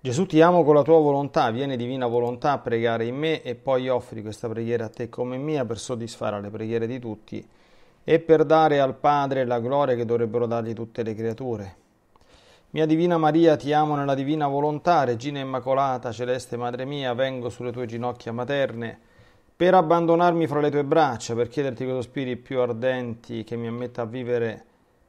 Gesù ti amo con la tua volontà, viene divina volontà a pregare in me e poi offri questa preghiera a te come mia per soddisfare le preghiere di tutti e per dare al Padre la gloria che dovrebbero dargli tutte le creature. Mia Divina Maria, ti amo nella Divina Volontà, Regina Immacolata, Celeste Madre mia, vengo sulle tue ginocchia materne per abbandonarmi fra le tue braccia, per chiederti con sospiri più ardenti che mi ammetta a vivere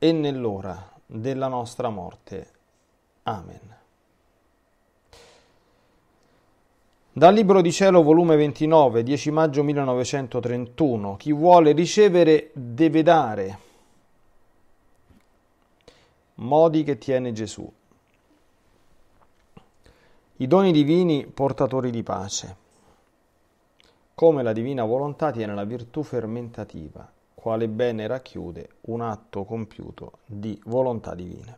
e nell'ora della nostra morte. Amen. Dal Libro di Cielo, volume 29, 10 maggio 1931. Chi vuole ricevere deve dare. Modi che tiene Gesù. I doni divini portatori di pace. Come la divina volontà tiene la virtù fermentativa quale bene racchiude un atto compiuto di volontà divina.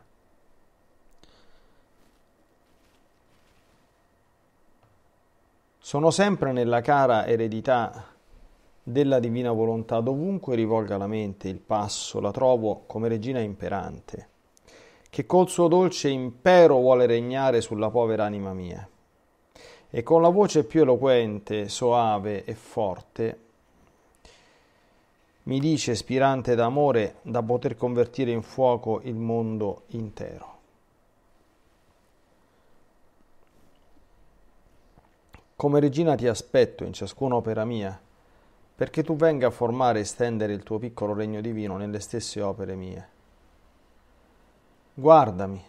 Sono sempre nella cara eredità della divina volontà, dovunque rivolga la mente il passo, la trovo come regina imperante, che col suo dolce impero vuole regnare sulla povera anima mia. E con la voce più eloquente, soave e forte, mi dice spirante d'amore da poter convertire in fuoco il mondo intero. Come regina ti aspetto in ciascuna opera mia, perché tu venga a formare e stendere il tuo piccolo regno divino nelle stesse opere mie. Guardami,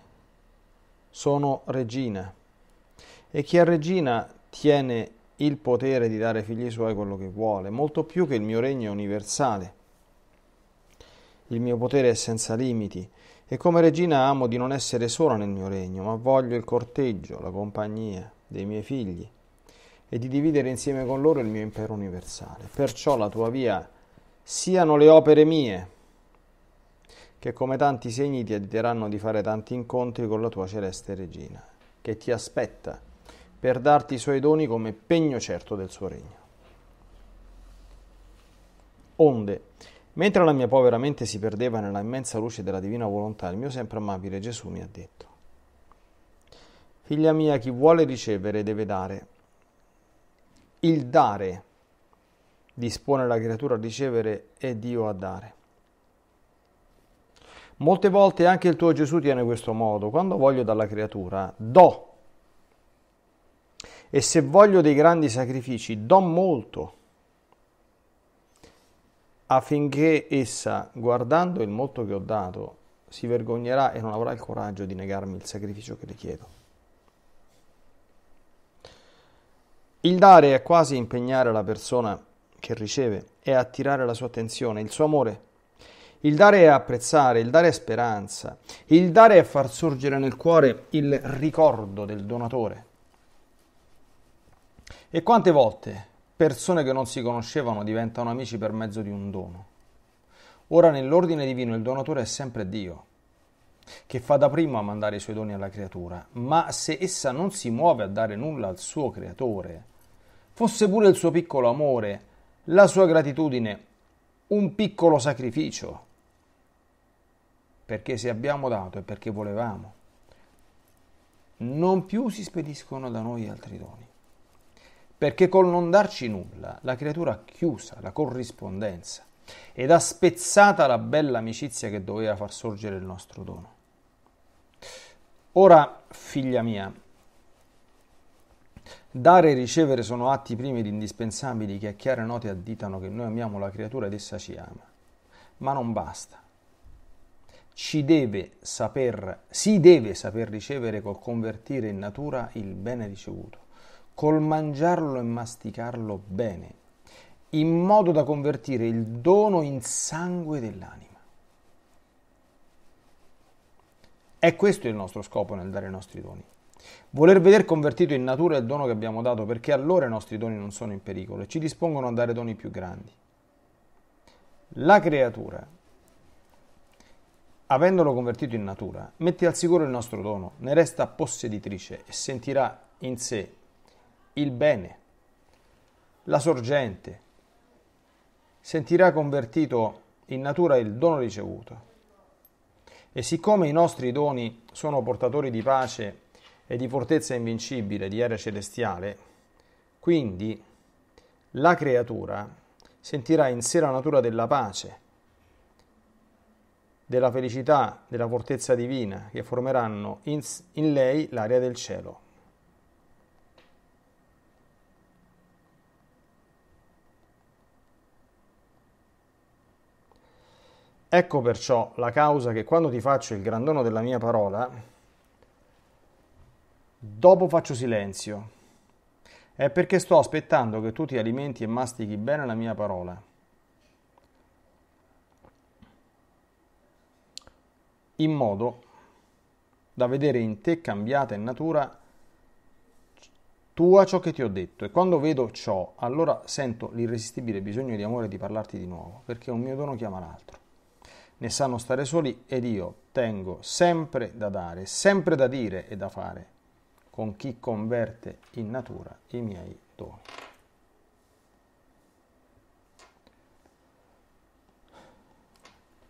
sono regina, e chi è regina tiene il potere di dare ai figli suoi quello che vuole, molto più che il mio regno è universale. Il mio potere è senza limiti e come regina amo di non essere sola nel mio regno, ma voglio il corteggio, la compagnia dei miei figli e di dividere insieme con loro il mio impero universale. Perciò la tua via siano le opere mie, che come tanti segni ti adderanno di fare tanti incontri con la tua celeste regina, che ti aspetta per darti i suoi doni come pegno certo del suo regno. Onde, mentre la mia povera mente si perdeva nella immensa luce della divina volontà, il mio sempre amabile Gesù mi ha detto, Figlia mia, chi vuole ricevere deve dare. Il dare dispone la creatura a ricevere e Dio a dare. Molte volte anche il tuo Gesù tiene questo modo. Quando voglio dalla creatura, do e se voglio dei grandi sacrifici, do molto affinché essa, guardando il molto che ho dato, si vergognerà e non avrà il coraggio di negarmi il sacrificio che le chiedo. Il dare è quasi impegnare la persona che riceve, è attirare la sua attenzione, il suo amore. Il dare è apprezzare, il dare è speranza, il dare è far sorgere nel cuore il ricordo del donatore. E quante volte persone che non si conoscevano diventano amici per mezzo di un dono? Ora nell'ordine divino il donatore è sempre Dio, che fa da primo a mandare i suoi doni alla creatura, ma se essa non si muove a dare nulla al suo creatore, fosse pure il suo piccolo amore, la sua gratitudine, un piccolo sacrificio, perché se abbiamo dato e perché volevamo, non più si spediscono da noi altri doni perché col non darci nulla la creatura ha chiusa la corrispondenza ed ha spezzata la bella amicizia che doveva far sorgere il nostro dono. Ora, figlia mia, dare e ricevere sono atti primi ed indispensabili che a chiare note additano che noi amiamo la creatura ed essa ci ama, ma non basta. Ci deve saper, si deve saper ricevere col convertire in natura il bene ricevuto col mangiarlo e masticarlo bene, in modo da convertire il dono in sangue dell'anima. È questo il nostro scopo nel dare i nostri doni. Voler vedere convertito in natura il dono che abbiamo dato perché allora i nostri doni non sono in pericolo e ci dispongono a dare doni più grandi. La creatura, avendolo convertito in natura, mette al sicuro il nostro dono, ne resta posseditrice e sentirà in sé il bene, la sorgente, sentirà convertito in natura il dono ricevuto. E siccome i nostri doni sono portatori di pace e di fortezza invincibile, di aria celestiale, quindi la creatura sentirà in sé la natura della pace, della felicità, della fortezza divina che formeranno in, in lei l'aria del cielo. Ecco perciò la causa che quando ti faccio il grandono della mia parola, dopo faccio silenzio. È perché sto aspettando che tu ti alimenti e mastichi bene la mia parola. In modo da vedere in te cambiata in natura tua ciò che ti ho detto e quando vedo ciò allora sento l'irresistibile bisogno di amore di parlarti di nuovo perché un mio dono chiama l'altro ne sanno stare soli ed io tengo sempre da dare, sempre da dire e da fare con chi converte in natura i miei doni.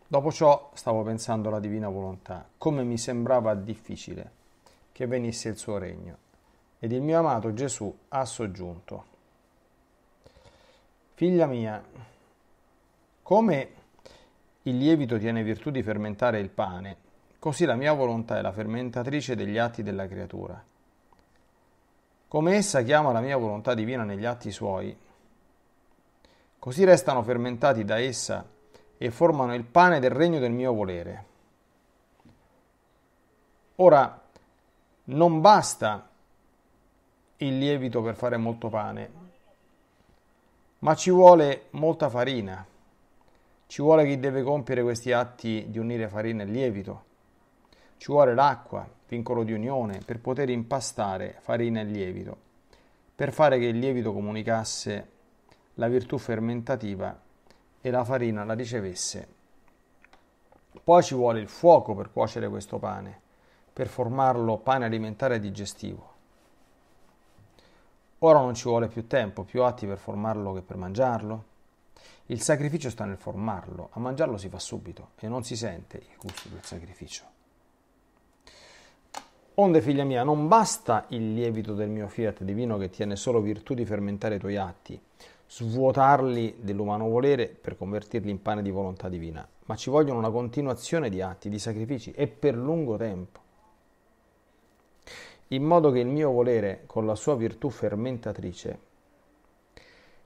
Dopo ciò stavo pensando alla divina volontà, come mi sembrava difficile che venisse il suo regno, ed il mio amato Gesù ha soggiunto. Figlia mia, come il lievito tiene virtù di fermentare il pane, così la mia volontà è la fermentatrice degli atti della creatura. Come essa chiama la mia volontà divina negli atti suoi, così restano fermentati da essa e formano il pane del regno del mio volere. Ora, non basta il lievito per fare molto pane, ma ci vuole molta farina. Ci vuole chi deve compiere questi atti di unire farina e lievito. Ci vuole l'acqua, vincolo di unione, per poter impastare farina e lievito, per fare che il lievito comunicasse la virtù fermentativa e la farina la ricevesse. Poi ci vuole il fuoco per cuocere questo pane, per formarlo pane alimentare e digestivo. Ora non ci vuole più tempo, più atti per formarlo che per mangiarlo il sacrificio sta nel formarlo, a mangiarlo si fa subito e non si sente il gusto del sacrificio. Onde, figlia mia, non basta il lievito del mio fiat divino che tiene solo virtù di fermentare i tuoi atti, svuotarli dell'umano volere per convertirli in pane di volontà divina, ma ci vogliono una continuazione di atti, di sacrifici e per lungo tempo, in modo che il mio volere, con la sua virtù fermentatrice,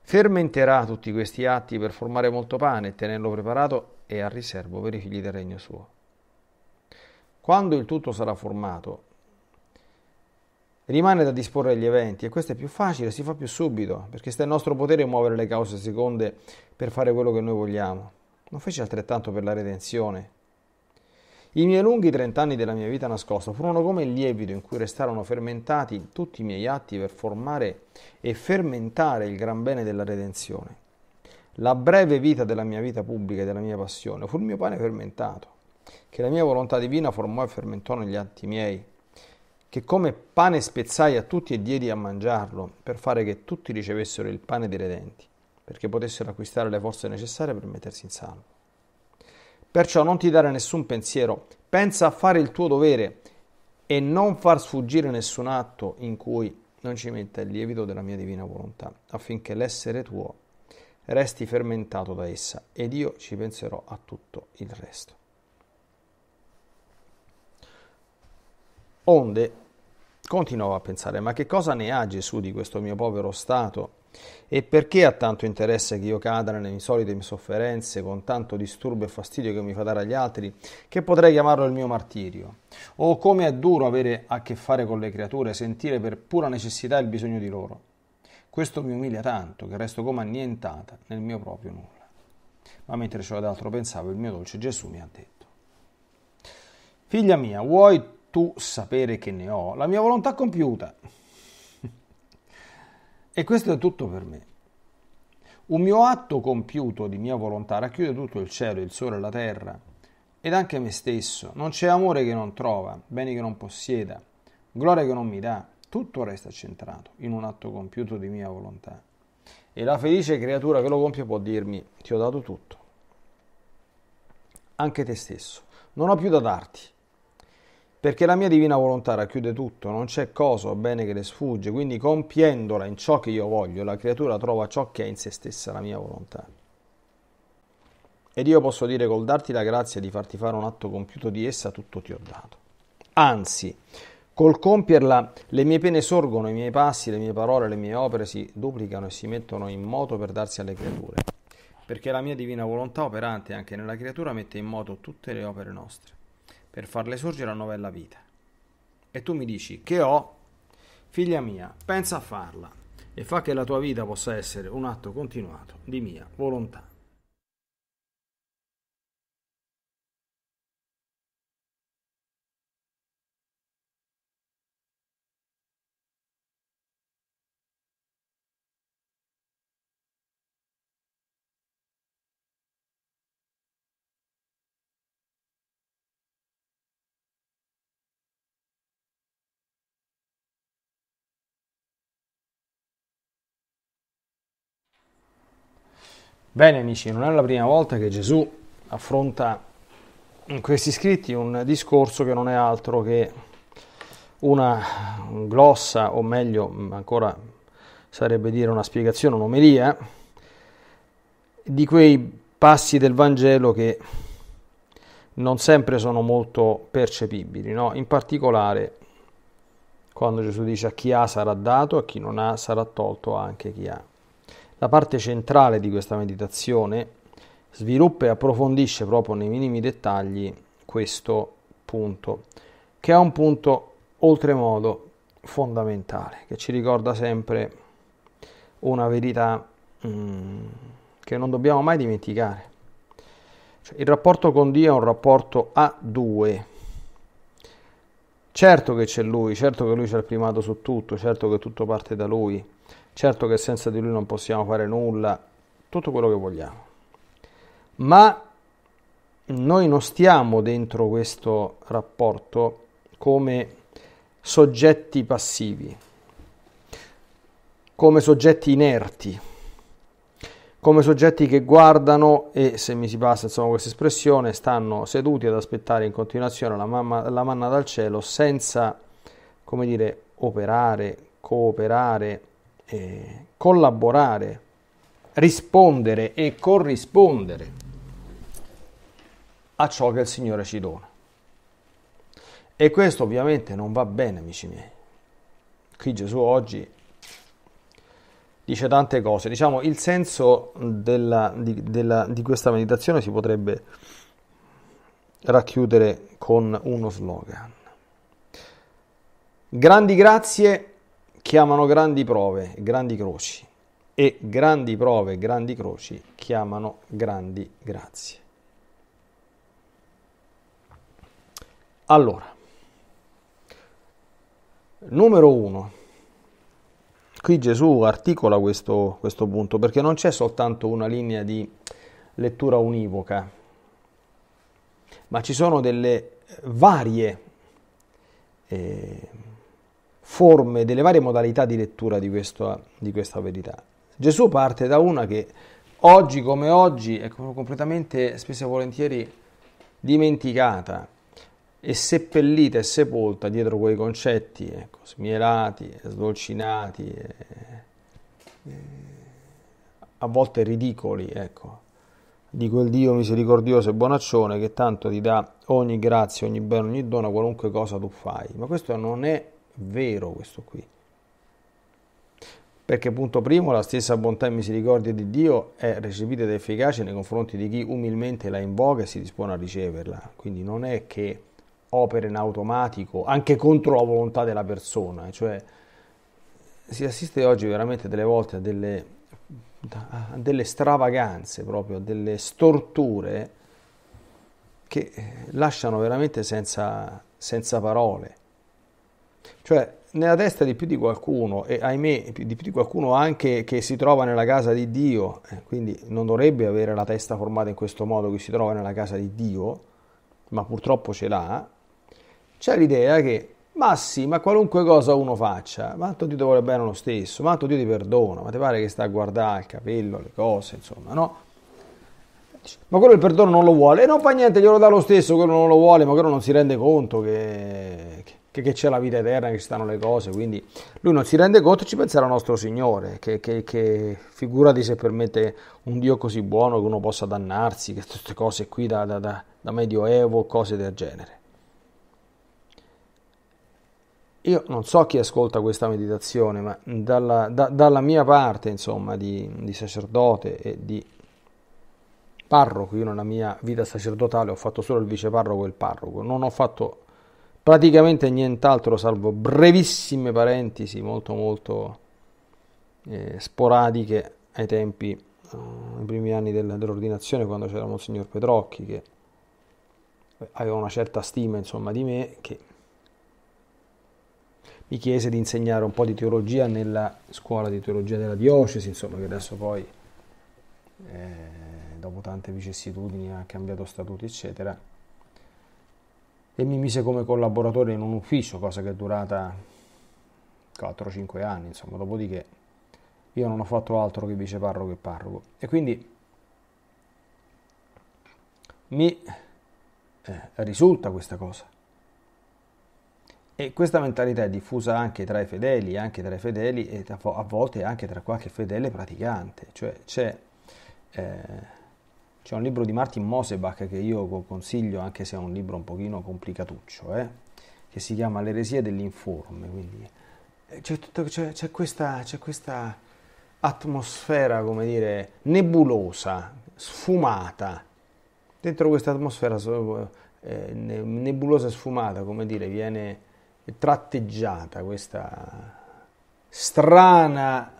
fermenterà tutti questi atti per formare molto pane e tenerlo preparato e a riservo per i figli del regno suo. Quando il tutto sarà formato, rimane da disporre gli eventi e questo è più facile, si fa più subito, perché sta in nostro potere muovere le cause seconde per fare quello che noi vogliamo. Non fece altrettanto per la redenzione, i miei lunghi trent'anni della mia vita nascosta furono come il lievito in cui restarono fermentati tutti i miei atti per formare e fermentare il gran bene della redenzione. La breve vita della mia vita pubblica e della mia passione fu il mio pane fermentato, che la mia volontà divina formò e fermentò negli atti miei, che come pane spezzai a tutti e diedi a mangiarlo, per fare che tutti ricevessero il pane dei redenti, perché potessero acquistare le forze necessarie per mettersi in salvo. Perciò non ti dare nessun pensiero, pensa a fare il tuo dovere e non far sfuggire nessun atto in cui non ci metta il lievito della mia divina volontà, affinché l'essere tuo resti fermentato da essa ed io ci penserò a tutto il resto. Onde continuavo a pensare, ma che cosa ne ha Gesù di questo mio povero stato e perché ha tanto interesse che io cada nelle insolite mie sofferenze, con tanto disturbo e fastidio che mi fa dare agli altri, che potrei chiamarlo il mio martirio? O come è duro avere a che fare con le creature, sentire per pura necessità il bisogno di loro? Questo mi umilia tanto che resto come annientata nel mio proprio nulla. Ma mentre ciò cioè ad altro pensavo, il mio dolce Gesù mi ha detto: Figlia mia, vuoi tu sapere che ne ho? La mia volontà compiuta e questo è tutto per me. Un mio atto compiuto di mia volontà racchiude tutto il cielo, il sole, la terra ed anche me stesso. Non c'è amore che non trova, beni che non possieda, gloria che non mi dà. Tutto resta centrato in un atto compiuto di mia volontà. E la felice creatura che lo compie può dirmi, ti ho dato tutto, anche te stesso. Non ho più da darti perché la mia divina volontà racchiude tutto, non c'è cosa o bene che le sfugge, quindi compiendola in ciò che io voglio, la creatura trova ciò che è in se stessa la mia volontà. Ed io posso dire col darti la grazia di farti fare un atto compiuto di essa, tutto ti ho dato. Anzi, col compierla le mie pene sorgono, i miei passi, le mie parole, le mie opere si duplicano e si mettono in moto per darsi alle creature, perché la mia divina volontà operante anche nella creatura mette in moto tutte le opere nostre per farle sorgere una nuova vita. E tu mi dici che ho, figlia mia, pensa a farla e fa che la tua vita possa essere un atto continuato di mia volontà. Bene amici, non è la prima volta che Gesù affronta in questi scritti un discorso che non è altro che una glossa, o meglio ancora sarebbe dire una spiegazione, un'omelia, di quei passi del Vangelo che non sempre sono molto percepibili, no? in particolare quando Gesù dice a chi ha sarà dato, a chi non ha sarà tolto anche chi ha. La parte centrale di questa meditazione sviluppa e approfondisce proprio nei minimi dettagli questo punto, che è un punto oltremodo fondamentale, che ci ricorda sempre una verità mm, che non dobbiamo mai dimenticare. Cioè, il rapporto con Dio è un rapporto a due. Certo che c'è Lui, certo che Lui c'è il primato su tutto, certo che tutto parte da Lui Certo che senza di lui non possiamo fare nulla, tutto quello che vogliamo. Ma noi non stiamo dentro questo rapporto come soggetti passivi, come soggetti inerti, come soggetti che guardano e, se mi si passa insomma, questa espressione, stanno seduti ad aspettare in continuazione la, mamma, la manna dal cielo senza, come dire, operare, cooperare, eh, collaborare, rispondere e corrispondere a ciò che il Signore ci dona. E questo ovviamente non va bene, amici miei. Qui Gesù oggi dice tante cose. Diciamo, il senso della, di, della, di questa meditazione si potrebbe racchiudere con uno slogan. Grandi grazie chiamano grandi prove, grandi croci e grandi prove, grandi croci chiamano grandi grazie. Allora, numero uno, qui Gesù articola questo, questo punto perché non c'è soltanto una linea di lettura univoca, ma ci sono delle varie eh, forme, delle varie modalità di lettura di, questo, di questa verità. Gesù parte da una che oggi come oggi è completamente, spesso e volentieri, dimenticata e seppellita e sepolta dietro quei concetti ecco, smierati, sdolcinati, e, e, a volte ridicoli, ecco, di quel Dio misericordioso e bonaccione che tanto ti dà ogni grazia, ogni bene, ogni dono, qualunque cosa tu fai. Ma questo non è vero questo qui. Perché punto primo, la stessa bontà e misericordia di Dio è recepita ed efficace nei confronti di chi umilmente la invoca e si dispone a riceverla. Quindi non è che opera in automatico, anche contro la volontà della persona. Eh, cioè, si assiste oggi veramente delle volte a delle, a delle stravaganze, proprio a delle storture che eh, lasciano veramente senza, senza parole. Cioè, nella testa di più di qualcuno, e ahimè di più di qualcuno anche che si trova nella casa di Dio, eh, quindi non dovrebbe avere la testa formata in questo modo, che si trova nella casa di Dio, ma purtroppo ce l'ha, c'è l'idea che, ma sì, ma qualunque cosa uno faccia, ma tanto Dio ti vuole bene lo stesso, ma tanto Dio ti perdona, ma ti pare che sta a guardare il capello, le cose, insomma, no? Ma quello il perdono non lo vuole e non fa niente, glielo dà lo stesso, quello non lo vuole, ma quello non si rende conto che, che che, che, c'è la vita eterna, che ci stanno le cose, quindi lui non si rende conto e ci penserà nostro Signore, che, che, che, figurati se permette un Dio così buono che uno possa dannarsi, che queste cose qui da, da, da, da medioevo, cose del genere. Io non so chi ascolta questa meditazione, ma dalla, da, dalla mia parte, insomma, di, di, sacerdote e di parroco, io nella mia vita sacerdotale ho fatto solo il viceparroco e il parroco, non ho fatto praticamente nient'altro salvo brevissime parentesi molto molto eh, sporadiche ai tempi, eh, nei primi anni del, dell'ordinazione quando c'era Monsignor Petrocchi che aveva una certa stima insomma di me che mi chiese di insegnare un po' di teologia nella scuola di teologia della diocesi insomma che adesso poi eh, dopo tante vicissitudini ha cambiato statuti eccetera e mi mise come collaboratore in un ufficio, cosa che è durata 4-5 anni, insomma, dopodiché io non ho fatto altro che viceparroco e parroco. E quindi mi eh, risulta questa cosa. E questa mentalità è diffusa anche tra i fedeli, anche tra i fedeli e a volte anche tra qualche fedele praticante, cioè c'è... Eh, c'è un libro di Martin Mosebach che io consiglio, anche se è un libro un pochino complicatuccio, eh? che si chiama L'eresia dell'informe. Quindi eh, c'è, tutto, c'è, c'è, questa, c'è questa atmosfera, come dire, nebulosa, sfumata. Dentro questa atmosfera eh, nebulosa e sfumata, come dire, viene tratteggiata questa strana,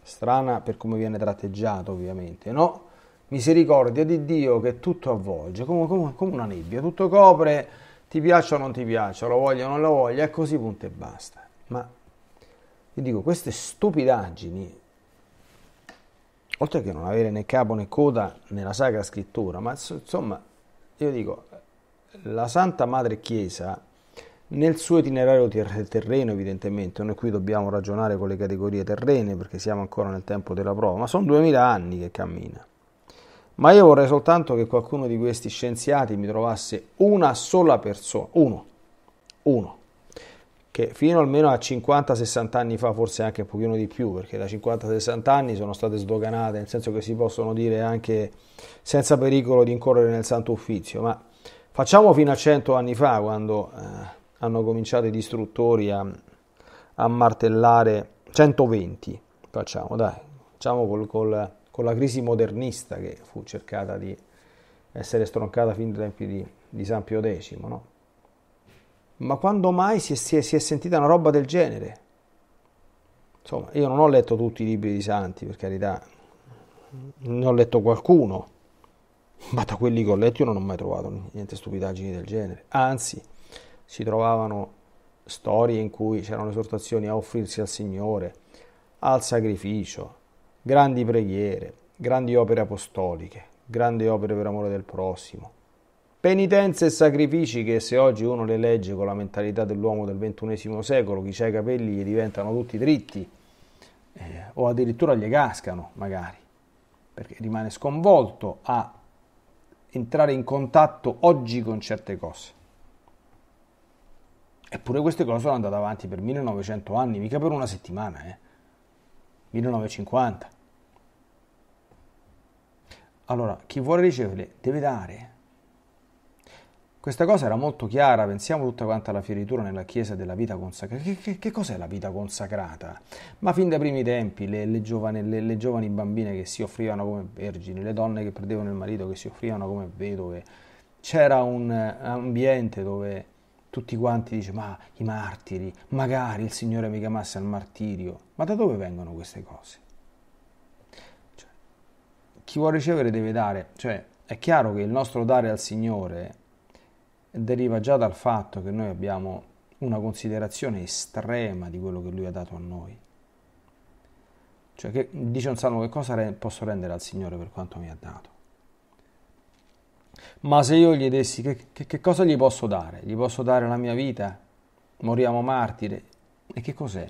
strana per come viene tratteggiata ovviamente, no? misericordia di Dio che tutto avvolge, come, come, come una nebbia, tutto copre, ti piaccia o non ti piaccia, lo voglia o non lo voglia, è così punto e basta. Ma io dico, queste stupidaggini, oltre che non avere né capo né coda nella Sacra Scrittura, ma insomma, io dico, la Santa Madre Chiesa nel suo itinerario terreno evidentemente, noi qui dobbiamo ragionare con le categorie terrene perché siamo ancora nel tempo della prova, ma sono 2000 anni che cammina ma io vorrei soltanto che qualcuno di questi scienziati mi trovasse una sola persona, uno, uno, che fino almeno a 50-60 anni fa, forse anche un pochino di più, perché da 50-60 anni sono state sdoganate, nel senso che si possono dire anche senza pericolo di incorrere nel santo uffizio, ma facciamo fino a 100 anni fa, quando eh, hanno cominciato i distruttori a, a martellare 120, facciamo, dai, facciamo col, col con la crisi modernista che fu cercata di essere stroncata fin dai tempi di, di San Pio X, no? Ma quando mai si è, si, è, si è, sentita una roba del genere? Insomma, io non ho letto tutti i libri di Santi, per carità, ne ho letto qualcuno, ma da quelli che ho letto io non ho mai trovato niente stupidaggini del genere. Anzi, si trovavano storie in cui c'erano esortazioni a offrirsi al Signore, al sacrificio, grandi preghiere, grandi opere apostoliche, grandi opere per amore del prossimo, penitenze e sacrifici che se oggi uno le legge con la mentalità dell'uomo del XXI secolo, chi c'ha i capelli gli diventano tutti dritti eh, o addirittura gli cascano magari, perché rimane sconvolto a entrare in contatto oggi con certe cose. Eppure queste cose sono andate avanti per 1900 anni, mica per una settimana, eh. 1950. Allora, chi vuole riceverle deve dare. Questa cosa era molto chiara, pensiamo tutta quanta alla fioritura nella chiesa della vita consacrata. Che, che, che cos'è la vita consacrata? Ma fin dai primi tempi le, le, giovane, le, le, giovani bambine che si offrivano come vergini, le donne che perdevano il marito che si offrivano come vedove, c'era un eh, ambiente dove tutti quanti dice ma i martiri, magari il Signore mi chiamasse al martirio, ma da dove vengono queste cose? Cioè, chi vuole ricevere deve dare, cioè è chiaro che il nostro dare al Signore deriva già dal fatto che noi abbiamo una considerazione estrema di quello che Lui ha dato a noi. Cioè, che, dice un salmo che cosa re, posso rendere al Signore per quanto mi ha dato? Ma se io gli dessi che, che, che, cosa gli posso dare? Gli posso dare la mia vita? Moriamo martire? E che cos'è?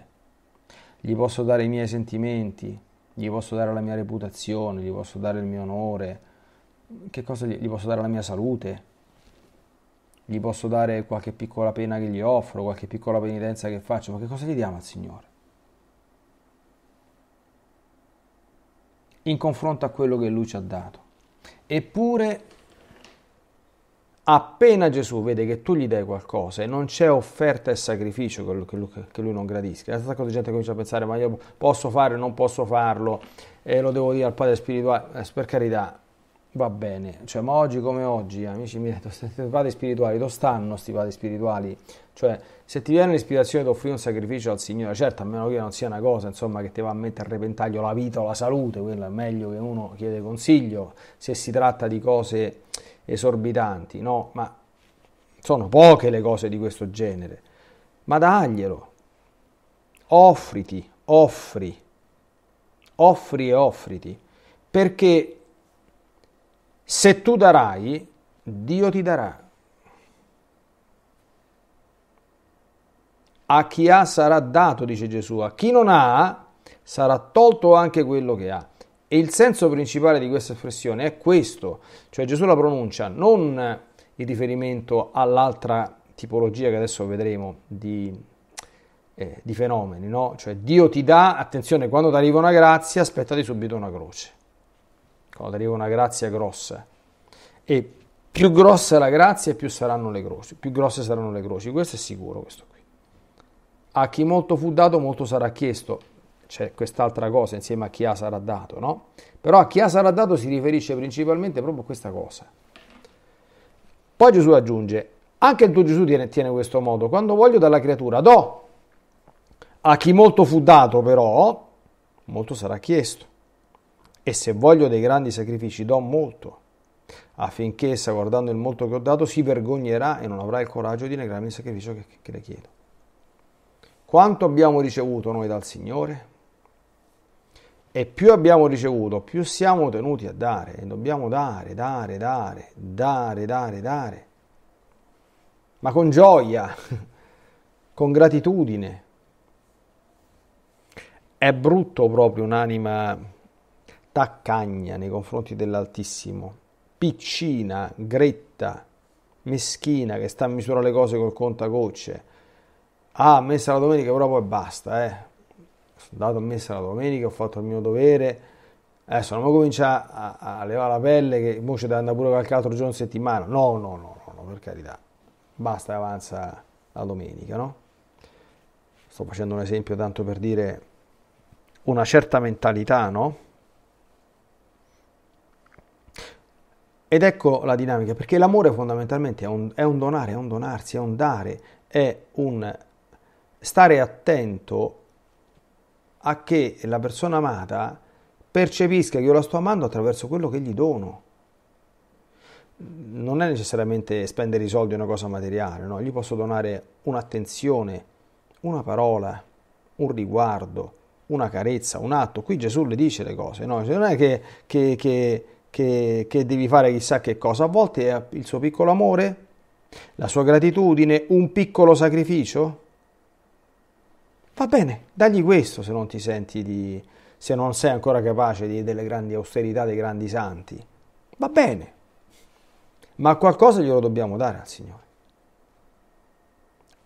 Gli posso dare i miei sentimenti? Gli posso dare la mia reputazione? Gli posso dare il mio onore? Che cosa gli, gli posso dare la mia salute? Gli posso dare qualche piccola pena che gli offro, qualche piccola penitenza che faccio? Ma che cosa gli diamo al Signore? In confronto a quello che Lui ci ha dato. Eppure appena Gesù vede che tu gli dai qualcosa e non c'è offerta e sacrificio che lui, che lui non gradisca, la stessa cosa gente comincia a pensare ma io posso fare o non posso farlo e lo devo dire al Padre spirituale, eh, per carità va bene, cioè, ma oggi come oggi amici miei, padri spirituali, dove stanno questi padri spirituali? Cioè se ti viene l'ispirazione di offrire un sacrificio al Signore, certo a meno che non sia una cosa insomma che ti va a mettere a repentaglio la vita o la salute, quello è meglio che uno chiede consiglio se si tratta di cose esorbitanti, no, ma sono poche le cose di questo genere. Ma daglielo, offriti, offri, offri e offriti, perché se tu darai, Dio ti darà. A chi ha sarà dato, dice Gesù, a chi non ha sarà tolto anche quello che ha. E il senso principale di questa espressione è questo, cioè Gesù la pronuncia non in riferimento all'altra tipologia che adesso vedremo di, eh, di fenomeni, no? Cioè Dio ti dà, attenzione, quando ti arriva una grazia, aspettati subito una croce, quando ti arriva una grazia grossa. E più grossa la grazia, più saranno le croci, più grosse saranno le croci, questo è sicuro, questo qui. A chi molto fu dato, molto sarà chiesto c'è quest'altra cosa insieme a chi ha sarà dato, no? Però a chi ha sarà dato si riferisce principalmente proprio a questa cosa. Poi Gesù aggiunge, anche il tuo Gesù tiene, tiene questo modo, quando voglio dalla creatura do, a chi molto fu dato però, molto sarà chiesto. E se voglio dei grandi sacrifici do molto, affinché essa, guardando il molto che ho dato, si vergognerà e non avrà il coraggio di negarmi il sacrificio che, che le chiedo. Quanto abbiamo ricevuto noi dal Signore? e più abbiamo ricevuto, più siamo tenuti a dare e dobbiamo dare, dare, dare, dare, dare, dare, ma con gioia, con gratitudine. È brutto proprio un'anima taccagna nei confronti dell'Altissimo, piccina, gretta, meschina che sta a misurare le cose col contagocce. Ah, messa la domenica proprio e basta, eh sono andato a messa la domenica, ho fatto il mio dovere, adesso non mi comincia a, a, levare la pelle che mo ci deve andare pure qualche altro giorno in settimana, no, no, no, no, per carità, basta che avanza la domenica, no? Sto facendo un esempio tanto per dire una certa mentalità, no? Ed ecco la dinamica, perché l'amore fondamentalmente è un, è un, donare, è un donarsi, è un dare, è un stare attento a che la persona amata percepisca che io la sto amando attraverso quello che gli dono. Non è necessariamente spendere i soldi una cosa materiale, no? gli posso donare un'attenzione, una parola, un riguardo, una carezza, un atto. Qui Gesù le dice le cose, no? Cioè, non è che, che, che, che, che devi fare chissà che cosa, a volte è il suo piccolo amore, la sua gratitudine, un piccolo sacrificio Va bene, dagli questo se non ti senti di... se non sei ancora capace di, delle grandi austerità dei grandi santi. Va bene, ma qualcosa glielo dobbiamo dare al Signore.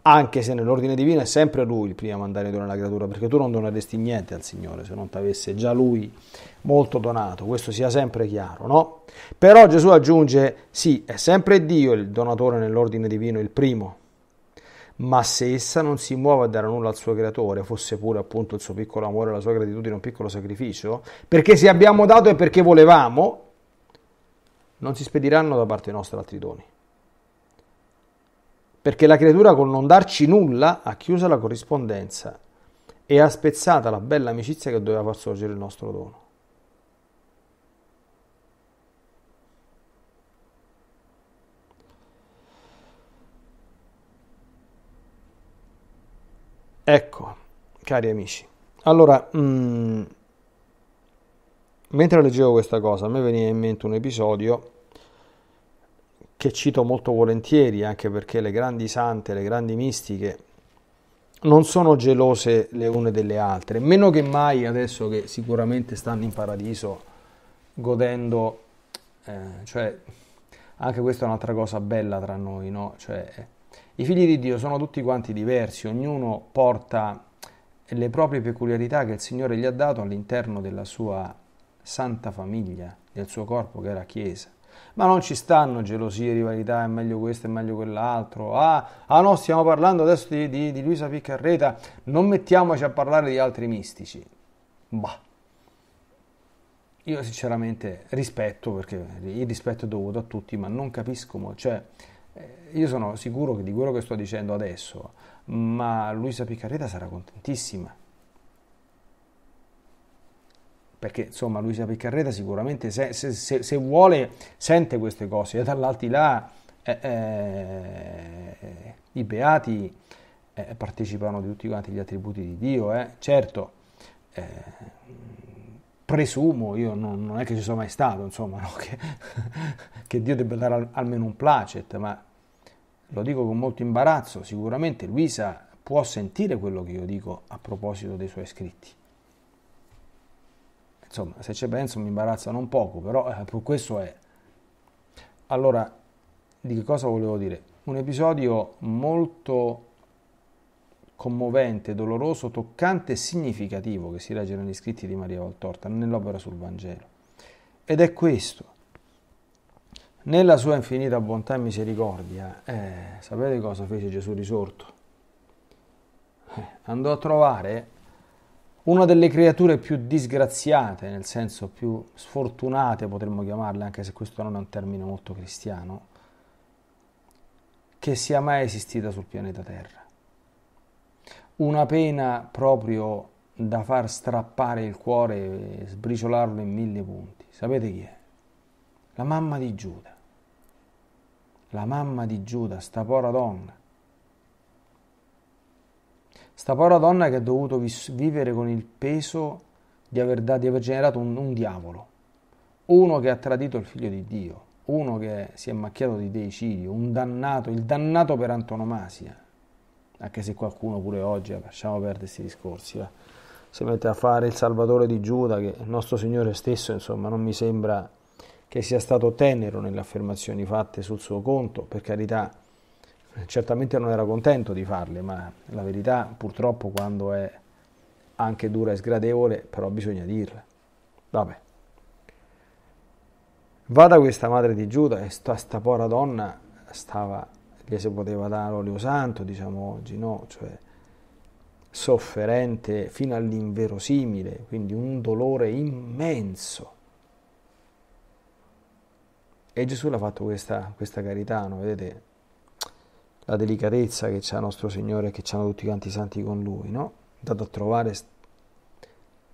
Anche se nell'ordine divino è sempre Lui il primo a mandare dono alla creatura, perché tu non doneresti niente al Signore se non ti avesse già Lui molto donato, questo sia sempre chiaro, no? Però Gesù aggiunge, sì, è sempre Dio il donatore nell'ordine divino, il primo, ma se essa non si muove a dare nulla al suo creatore, fosse pure appunto il suo piccolo amore, la sua gratitudine, un piccolo sacrificio, perché se abbiamo dato è perché volevamo, non si spediranno da parte nostra altri doni. Perché la creatura col non darci nulla ha chiuso la corrispondenza e ha spezzata la bella amicizia che doveva far sorgere il nostro dono. Ecco, cari amici. Allora, mh, mm, mentre leggevo questa cosa, a me veniva in mente un episodio che cito molto volentieri, anche perché le grandi sante, le grandi mistiche, non sono gelose le une delle altre, meno che mai adesso che sicuramente stanno in paradiso godendo, eh, cioè anche questa è un'altra cosa bella tra noi, no? Cioè, i figli di Dio sono tutti quanti diversi, ognuno porta le proprie peculiarità che il Signore gli ha dato all'interno della sua santa famiglia, del suo corpo che era Chiesa. Ma non ci stanno gelosie, rivalità, è meglio questo, è meglio quell'altro. Ah, ah no, stiamo parlando adesso di, di, di Luisa Piccarreta, non mettiamoci a parlare di altri mistici. Bah. Io sinceramente rispetto, perché il rispetto è dovuto a tutti, ma non capisco, cioè eh, io sono sicuro di quello che sto dicendo adesso, ma Luisa Piccarreta sarà contentissima. Perché insomma Luisa Piccarreta sicuramente se, se, se, se vuole sente queste cose e dall'altilà eh, eh, i beati eh, partecipano di tutti quanti gli attributi di Dio, eh. certo eh, presumo, io non, non, è che ci sono mai stato, insomma, no? che, che, Dio debba dare al, almeno un placet, ma lo dico con molto imbarazzo, sicuramente Luisa può sentire quello che io dico a proposito dei suoi scritti. Insomma, se ci penso mi imbarazzano un poco, però eh, questo è... Allora, di che cosa volevo dire? Un episodio molto commovente, doloroso, toccante e significativo che si legge negli scritti di Maria Valtorta, nell'opera sul Vangelo. Ed è questo. Nella sua infinita bontà e misericordia, eh, sapete cosa fece Gesù risorto? Eh, andò a trovare una delle creature più disgraziate, nel senso più sfortunate potremmo chiamarle, anche se questo non è un termine molto cristiano, che sia mai esistita sul pianeta Terra una pena proprio da far strappare il cuore e sbriciolarlo in mille punti. Sapete chi è? La mamma di Giuda. La mamma di Giuda, sta povera donna. Sta povera donna che ha dovuto vivere con il peso di aver, da, di aver generato un, un diavolo, uno che ha tradito il figlio di Dio, uno che si è macchiato di deicidio, un dannato, il dannato per antonomasia anche se qualcuno pure oggi, lasciamo perdere questi discorsi, eh, si mette a fare il Salvatore di Giuda, che il nostro Signore stesso, insomma, non mi sembra che sia stato tenero nelle affermazioni fatte sul suo conto, per carità, certamente non era contento di farle, ma la verità purtroppo quando è anche dura e sgradevole, però bisogna dirla. Vabbè. Vada questa madre di Giuda e sta, sta povera donna stava che si poteva dare olio santo, diciamo oggi, no? Cioè, sofferente fino all'inverosimile, quindi un dolore immenso. E Gesù l'ha fatto questa, questa carità, no? vedete la delicatezza che c'ha nostro Signore e che c'hanno tutti quanti i santi con Lui, no? Dato a trovare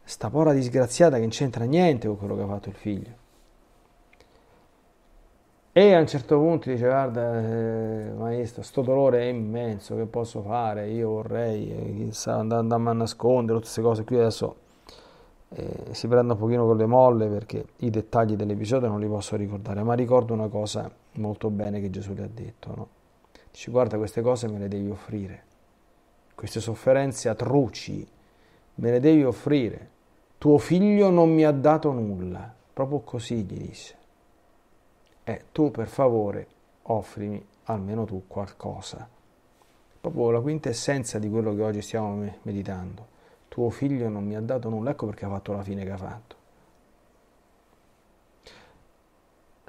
sta pora disgraziata che non c'entra niente con quello che ha fatto il figlio. E a un certo punto dice, guarda, eh, maestro, sto dolore è immenso, che posso fare? Io vorrei, eh, chissà, andando a nascondere, tutte queste cose qui adesso eh, si prende un pochino con le molle perché i dettagli dell'episodio non li posso ricordare, ma ricordo una cosa molto bene che Gesù gli ha detto, no? Dice, guarda, queste cose me le devi offrire, queste sofferenze atroci me le devi offrire, tuo figlio non mi ha dato nulla, proprio così gli disse è tu per favore offrimi almeno tu qualcosa. Proprio la quintessenza di quello che oggi stiamo meditando. Tuo figlio non mi ha dato nulla, ecco perché ha fatto la fine che ha fatto.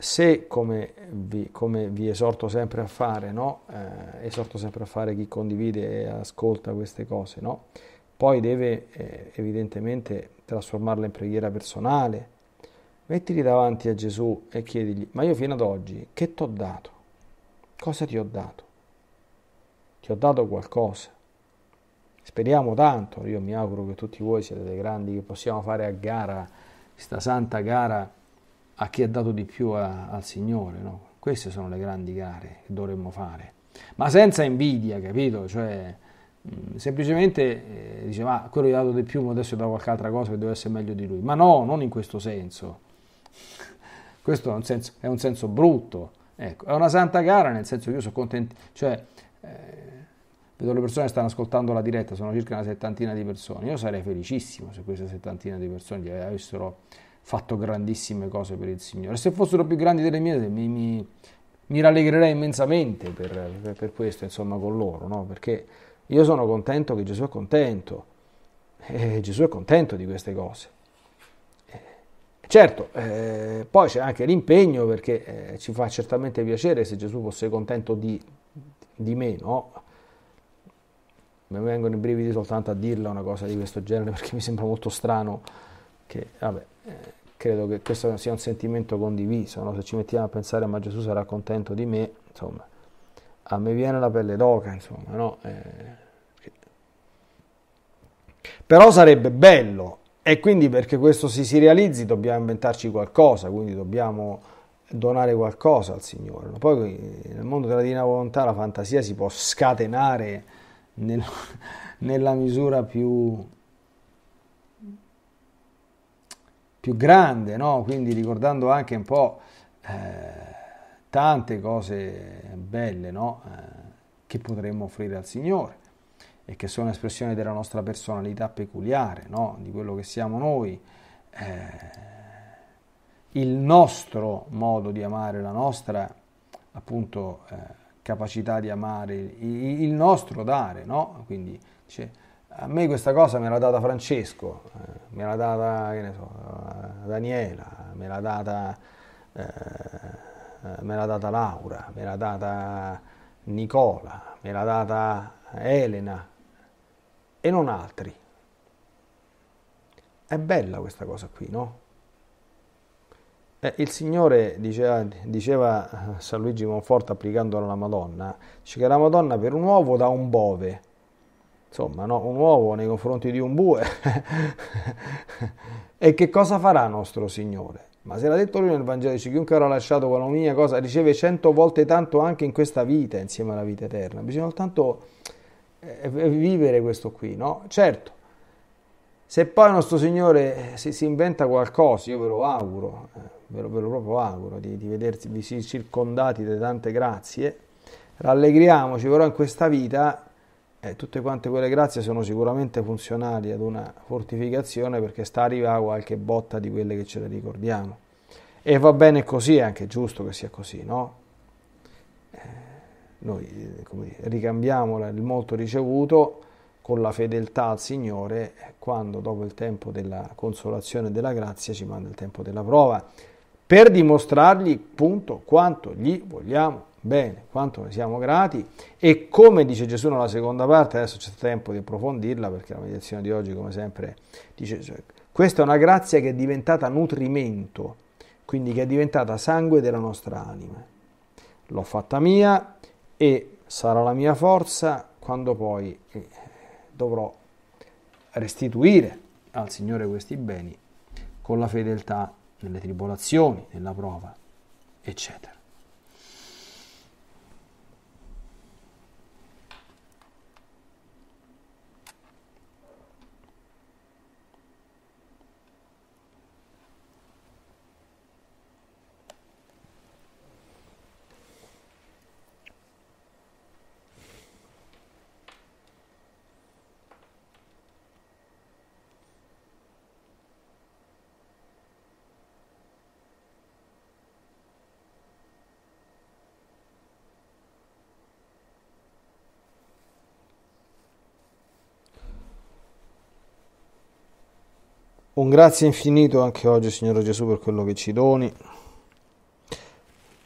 se come vi, come vi, esorto sempre a fare, no? eh, esorto sempre a fare chi condivide e ascolta queste cose, no? poi deve eh, evidentemente trasformarle in preghiera personale, Mettili davanti a Gesù e chiedigli, ma io fino ad oggi che ti ho dato? Cosa ti ho dato? Ti ho dato qualcosa. Speriamo tanto, io mi auguro che tutti voi siete dei grandi, che possiamo fare a gara, questa santa gara a chi ha dato di più a, al Signore. No? Queste sono le grandi gare che dovremmo fare. Ma senza invidia, capito? Cioè, semplicemente eh, diceva, ah, quello gli ha dato di più, adesso gli do qualche altra cosa che deve essere meglio di lui. Ma no, non in questo senso questo è un senso, è un senso brutto. Ecco, è una santa gara, nel senso che io sono contento, cioè, eh, vedo le persone che stanno ascoltando la diretta, sono circa una settantina di persone. Io sarei felicissimo se queste settantina di persone avessero fatto grandissime cose per il Signore. Se fossero più grandi delle mie, mi, mi, mi rallegrerei immensamente per, per, per, questo, insomma, con loro, no? perché io sono contento che Gesù è contento e eh, Gesù è contento di queste cose. Certo, eh, poi c'è anche l'impegno perché eh, ci fa certamente piacere se Gesù fosse contento di, di me, no? Mi vengono i brividi soltanto a dirla una cosa di questo genere perché mi sembra molto strano che, vabbè, eh, credo che questo sia un sentimento condiviso, no? Se ci mettiamo a pensare ma Gesù sarà contento di me, insomma, a me viene la pelle d'oca, insomma, no? Eh, Però sarebbe bello e quindi perché questo si, si realizzi dobbiamo inventarci qualcosa, quindi dobbiamo donare qualcosa al Signore. Poi eh, nel mondo della divina volontà la fantasia si può scatenare nel, nella misura più, più grande, no? quindi ricordando anche un po' eh, tante cose belle no? eh, che potremmo offrire al Signore e che sono espressione della nostra personalità peculiare, no? di quello che siamo noi, eh, il nostro modo di amare, la nostra appunto eh, capacità di amare, il nostro dare, no? Quindi cioè, a me questa cosa me l'ha data Francesco, eh, me l'ha data che ne so, Daniela, me l'ha data, eh, me l'ha data Laura, me l'ha data Nicola, me l'ha data Elena, e non altri. È bella questa cosa qui, no? Eh, il Signore diceva, diceva eh, San Luigi Monfort applicandolo alla Madonna, dice che la Madonna per un uovo dà un bove. Insomma, no? un uovo nei confronti di un bue. e che cosa farà nostro Signore? Ma se l'ha detto lui nel Vangelo, dice chiunque avrà lasciato qualunque cosa riceve cento volte tanto anche in questa vita insieme alla vita eterna. Bisogna soltanto eh, eh, vivere questo qui, no? Certo, se poi il nostro Signore eh, si, si, inventa qualcosa, io ve lo auguro, ve, lo, ve, lo, proprio auguro, di, di vedervi circondati da tante grazie, rallegriamoci però in questa vita, eh, tutte quante quelle grazie sono sicuramente funzionali ad una fortificazione perché sta arrivando qualche botta di quelle che ce le ricordiamo. E va bene così, è anche giusto che sia così, no? Eh, noi eh, dire, ricambiamo il molto ricevuto con la fedeltà al Signore quando dopo il tempo della consolazione e della grazia ci manda il tempo della prova per dimostrargli appunto quanto gli vogliamo bene, quanto ne siamo grati e come dice Gesù nella seconda parte, adesso c'è tempo di approfondirla perché la meditazione di oggi come sempre dice cioè, questa è una grazia che è diventata nutrimento, quindi che è diventata sangue della nostra anima. L'ho fatta mia, e sarà la mia forza quando poi eh, dovrò restituire al Signore questi beni con la fedeltà nelle tribolazioni, nella prova, eccetera. Un grazie infinito anche oggi, Signore Gesù, per quello che ci doni.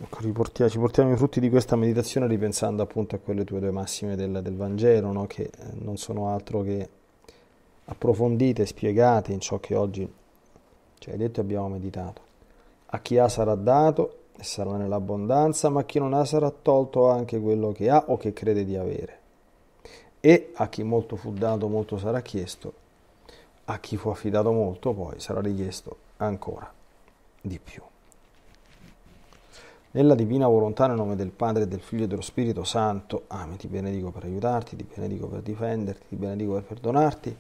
Ecco, riportia, ci portiamo i frutti di questa meditazione ripensando appunto a quelle tue due massime del, del Vangelo, no? che eh, non sono altro che approfondite, spiegate in ciò che oggi ci hai detto e abbiamo meditato. A chi ha sarà dato e sarà nell'abbondanza, ma a chi non ha sarà tolto anche quello che ha o che crede di avere. E a chi molto fu dato, molto sarà chiesto a chi fu affidato molto poi sarà richiesto ancora di più. Nella divina volontà, nel nome del Padre, del Figlio e dello Spirito Santo, Amen. Ti benedico per aiutarti, ti benedico per difenderti, ti benedico per perdonarti.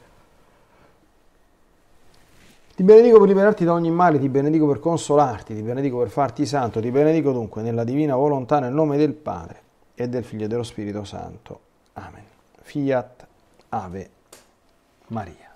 Ti benedico per liberarti da ogni male, ti benedico per consolarti, ti benedico per farti santo, ti benedico dunque nella divina volontà, nel nome del Padre e del Figlio e dello Spirito Santo. Amen. Fiat Ave Maria.